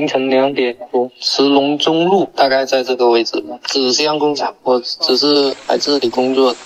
凌晨两点多，石龙中路大概在这个位置。纸箱工厂，我只是来这里工作。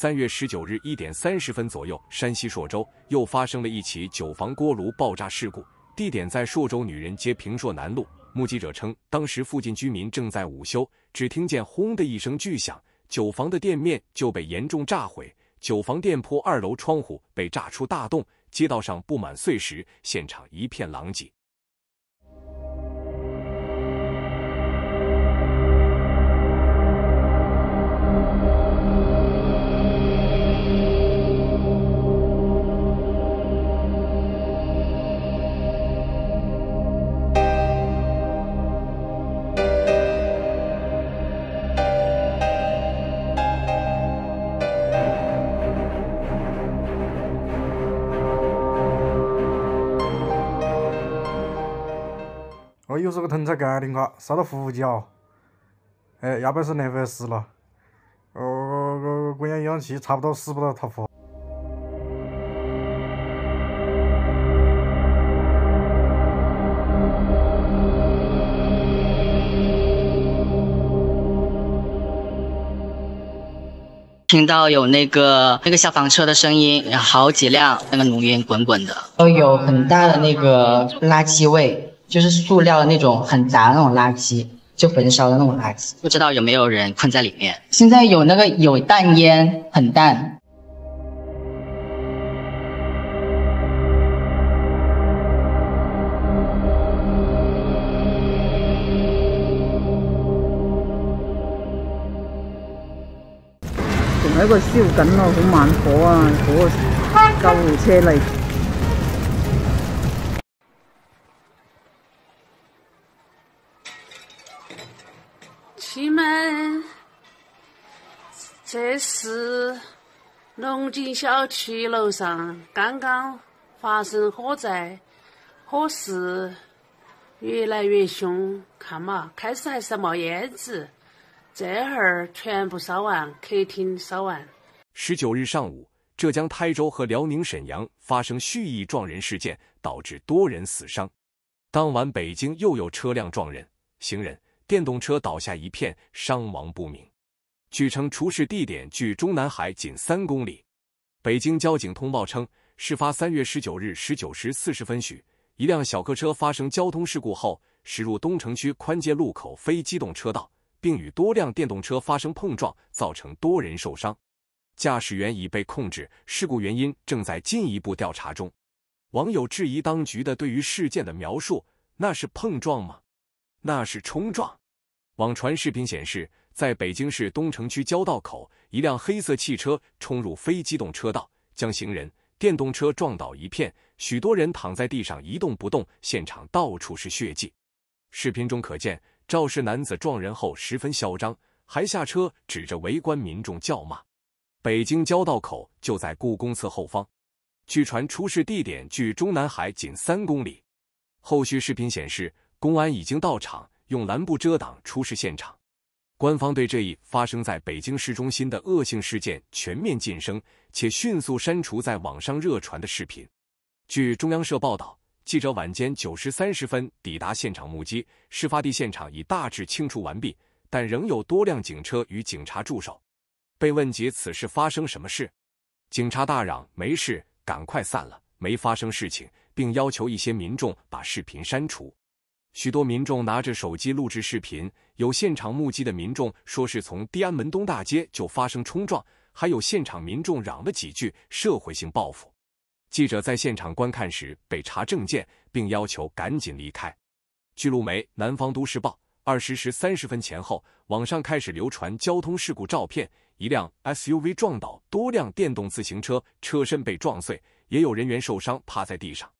三月十九日一点三十分左右，山西朔州又发生了一起酒房锅炉爆炸事故，地点在朔州女人街平朔南路。目击者称，当时附近居民正在午休，只听见“轰”的一声巨响，酒房的店面就被严重炸毁，酒房店铺二楼窗户被炸出大洞，街道上布满碎石，现场一片狼藉。就是个通菜干丁块，烧到糊焦，哎，要不是浪费死了，哦，姑娘氧气差不多死不到他服。听到有那个那个消防车的声音，好几辆，那个浓烟滚滚的，都有很大的那个垃圾味。就是塑料的那种很杂的那种垃圾，就焚烧的那种垃圾，不知道有没有人困在里面。现在有那个有淡烟，很淡。仲喺个烧紧咯，好猛火啊！嗰个救护车嚟。这是龙井小区楼上刚刚发生火灾，火势越来越凶，看嘛，开始还是冒烟子，这会儿全部烧完，客厅烧完。十九日上午，浙江台州和辽宁沈阳发生蓄意撞人事件，导致多人死伤。当晚，北京又有车辆撞人、行人、电动车倒下一片，伤亡不明。据称，出事地点距中南海仅三公里。北京交警通报称，事发三月十九日十九时四十分许，一辆小客车发生交通事故后驶入东城区宽街路口非机动车道，并与多辆电动车发生碰撞，造成多人受伤，驾驶员已被控制。事故原因正在进一步调查中。网友质疑当局的对于事件的描述：“那是碰撞吗？那是冲撞？”网传视频显示。在北京市东城区交道口，一辆黑色汽车冲入非机动车道，将行人、电动车撞倒一片，许多人躺在地上一动不动，现场到处是血迹。视频中可见，肇事男子撞人后十分嚣张，还下车指着围观民众叫骂。北京交道口就在故宫侧后方，据传出事地点距中南海仅三公里。后续视频显示，公安已经到场，用蓝布遮挡出事现场。官方对这一发生在北京市中心的恶性事件全面晋升，且迅速删除在网上热传的视频。据中央社报道，记者晚间九时三十分抵达现场目击事发地，现场已大致清除完毕，但仍有多辆警车与警察驻守。被问及此事发生什么事，警察大嚷：“没事，赶快散了，没发生事情。”并要求一些民众把视频删除。许多民众拿着手机录制视频，有现场目击的民众说是从地安门东大街就发生冲撞，还有现场民众嚷了几句社会性报复。记者在现场观看时被查证件，并要求赶紧离开。据路媒《南方都市报》，二十时三十分前后，网上开始流传交通事故照片，一辆 SUV 撞倒多辆电动自行车，车身被撞碎，也有人员受伤趴在地上。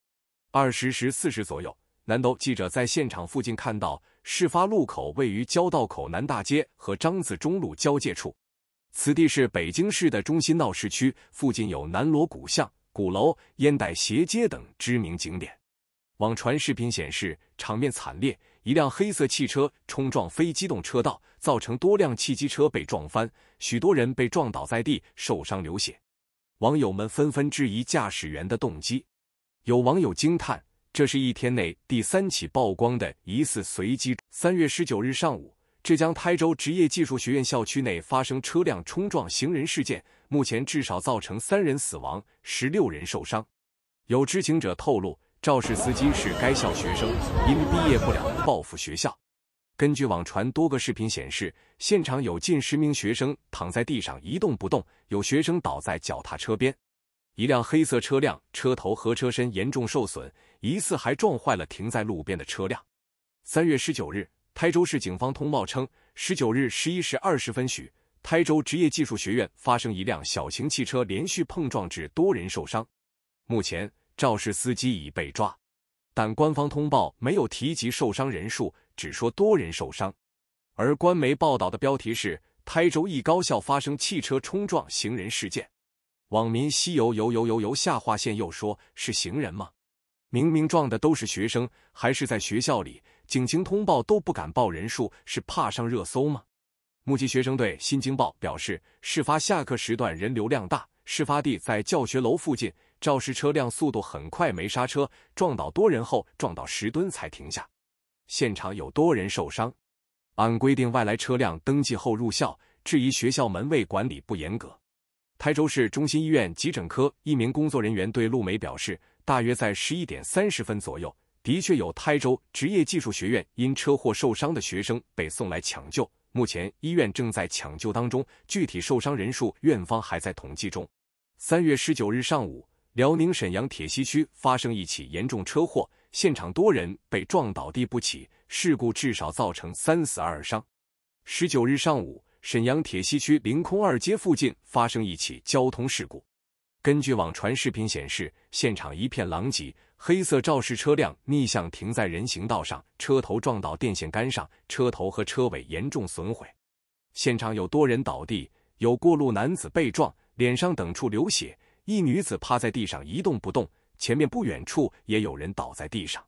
二十时四十左右。南都记者在现场附近看到，事发路口位于交道口南大街和张自忠路交界处。此地是北京市的中心闹市区，附近有南锣鼓巷、鼓楼、烟袋斜街等知名景点。网传视频显示，场面惨烈，一辆黑色汽车冲撞非机动车道，造成多辆汽机车被撞翻，许多人被撞倒在地，受伤流血。网友们纷纷质疑驾驶员的动机，有网友惊叹。这是一天内第三起曝光的疑似随机。三月十九日上午，浙江台州职业技术学院校区内发生车辆冲撞行人事件，目前至少造成三人死亡，十六人受伤。有知情者透露，肇事司机是该校学生，因毕业不了报复学校。根据网传多个视频显示，现场有近十名学生躺在地上一动不动，有学生倒在脚踏车边。一辆黑色车辆车头和车身严重受损，疑似还撞坏了停在路边的车辆。三月十九日，台州市警方通报称，十九日十一时二十分许，台州职业技术学院发生一辆小型汽车连续碰撞致多人受伤。目前，肇事司机已被抓，但官方通报没有提及受伤人数，只说多人受伤。而官媒报道的标题是“台州一高校发生汽车冲撞行人事件”。网民西游游游游游下划线又说：“是行人吗？明明撞的都是学生，还是在学校里，警情通报都不敢报人数，是怕上热搜吗？”目击学生对《新京报》表示：“事发下课时段人流量大，事发地在教学楼附近，肇事车辆速度很快，没刹车，撞倒多人后撞到石墩才停下。现场有多人受伤。按规定，外来车辆登记后入校，质疑学校门卫管理不严格。”台州市中心医院急诊科一名工作人员对陆梅表示，大约在十一点三十分左右，的确有台州职业技术学院因车祸受伤的学生被送来抢救，目前医院正在抢救当中，具体受伤人数院方还在统计中。三月十九日上午，辽宁沈阳铁西区发生一起严重车祸，现场多人被撞倒地不起，事故至少造成三死二伤。十九日上午。沈阳铁西区凌空二街附近发生一起交通事故。根据网传视频显示，现场一片狼藉，黑色肇事车辆逆向停在人行道上，车头撞到电线杆上，车头和车尾严重损毁。现场有多人倒地，有过路男子被撞，脸上等处流血；一女子趴在地上一动不动。前面不远处也有人倒在地上，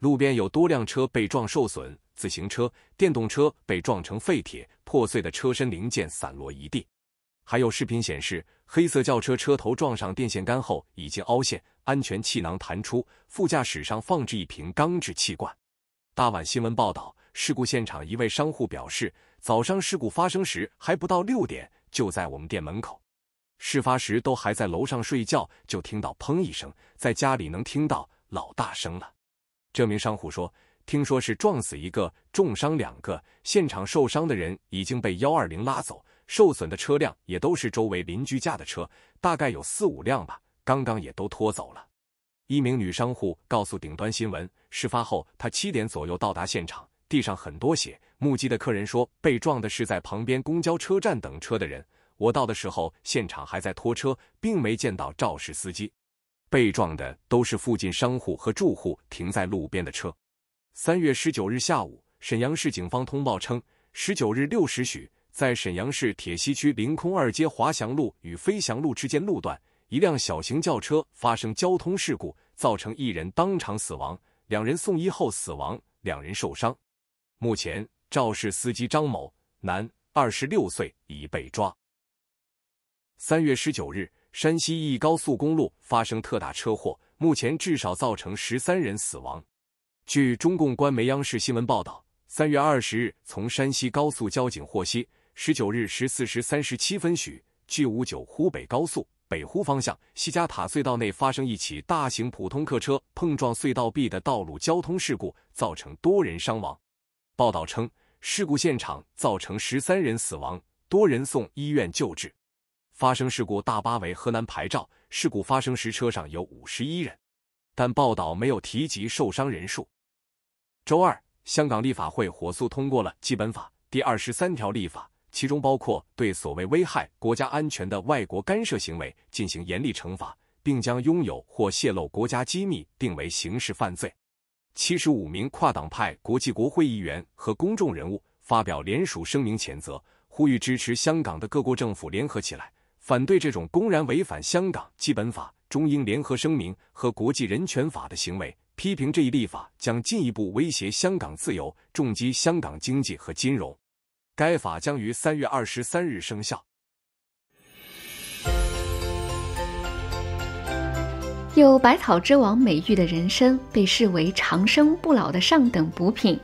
路边有多辆车被撞受损。自行车、电动车被撞成废铁，破碎的车身零件散落一地。还有视频显示，黑色轿车车头撞上电线杆后已经凹陷，安全气囊弹出，副驾驶上放置一瓶钢制气罐。大碗新闻报道，事故现场一位商户表示，早上事故发生时还不到六点，就在我们店门口。事发时都还在楼上睡觉，就听到“砰”一声，在家里能听到老大声了。这名商户说。听说是撞死一个，重伤两个。现场受伤的人已经被1二0拉走，受损的车辆也都是周围邻居家的车，大概有四五辆吧，刚刚也都拖走了。一名女商户告诉顶端新闻，事发后他七点左右到达现场，地上很多血。目击的客人说，被撞的是在旁边公交车站等车的人。我到的时候，现场还在拖车，并没见到肇事司机。被撞的都是附近商户和住户停在路边的车。三月十九日下午，沈阳市警方通报称，十九日六时许，在沈阳市铁西区凌空二街滑翔路与飞翔路之间路段，一辆小型轿车发生交通事故，造成一人当场死亡，两人送医后死亡，两人受伤。目前，肇事司机张某，男，二十六岁，已被抓。三月十九日，山西一高速公路发生特大车祸，目前至少造成十三人死亡。据中共官媒央视新闻报道，三月二十日，从山西高速交警获悉，十九日十四时三十七分许，G 五九湖北高速北湖方向西加塔隧道内发生一起大型普通客车碰撞隧道壁的道路交通事故，造成多人伤亡。报道称，事故现场造成十三人死亡，多人送医院救治。发生事故大巴为河南牌照，事故发生时车上有五十一人，但报道没有提及受伤人数。周二，香港立法会火速通过了《基本法》第二十三条立法，其中包括对所谓危害国家安全的外国干涉行为进行严厉惩罚，并将拥有或泄露国家机密定为刑事犯罪。七十五名跨党派国际国会议员和公众人物发表联署声明，谴责，呼吁支持香港的各国政府联合起来，反对这种公然违反香港《基本法》、中英联合声明和国际人权法的行为。批评这一立法将进一步威胁香港自由，重击香港经济和金融。该法将于三月二十三日生效。有“百草之王”美誉的人参，被视为长生不老的上等补品。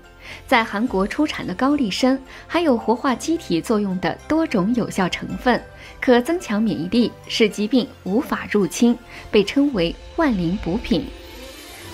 在韩国出产的高丽参，含有活化机体作用的多种有效成分，可增强免疫力，使疾病无法入侵，被称为“万灵补品”。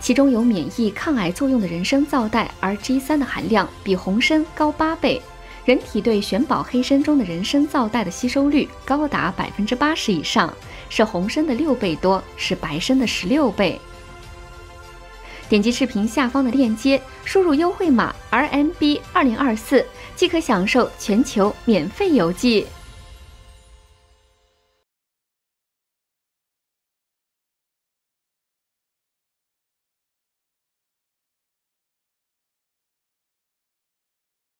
其中有免疫抗癌作用的人参皂苷，而 G 三的含量比红参高八倍。人体对玄宝黑参中的人参皂苷的吸收率高达百分之八十以上，是红参的六倍多，是白参的十六倍。点击视频下方的链接，输入优惠码 RMB 二零二四，即可享受全球免费邮寄。